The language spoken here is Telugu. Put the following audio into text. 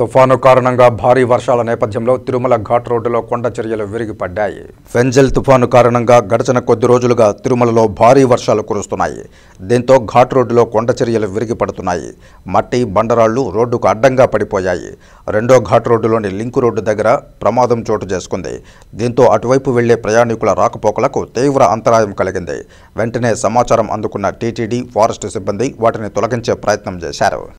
తుఫాను కారణంగా భారీ వర్షాల నేపథ్యంలో తిరుమల ఘాట్ రోడ్డులో కొండ చర్యలు విరిగిపడ్డాయి ఫెంజల్ తుఫాను కారణంగా గడచిన కొద్ది రోజులుగా తిరుమలలో భారీ వర్షాలు కురుస్తున్నాయి దీంతో ఘాట్ రోడ్డులో కొండ చర్యలు విరిగిపడుతున్నాయి మట్టి బండరాళ్లు రోడ్డుకు అడ్డంగా పడిపోయాయి రెండో ఘాట్ రోడ్డులోని లింకు రోడ్డు దగ్గర ప్రమాదం చోటు చేసుకుంది దీంతో అటువైపు వెళ్లే ప్రయాణికుల రాకపోకలకు తీవ్ర అంతరాయం కలిగింది వెంటనే సమాచారం అందుకున్న టీటీడీ ఫారెస్ట్ సిబ్బంది వాటిని తొలగించే ప్రయత్నం చేశారు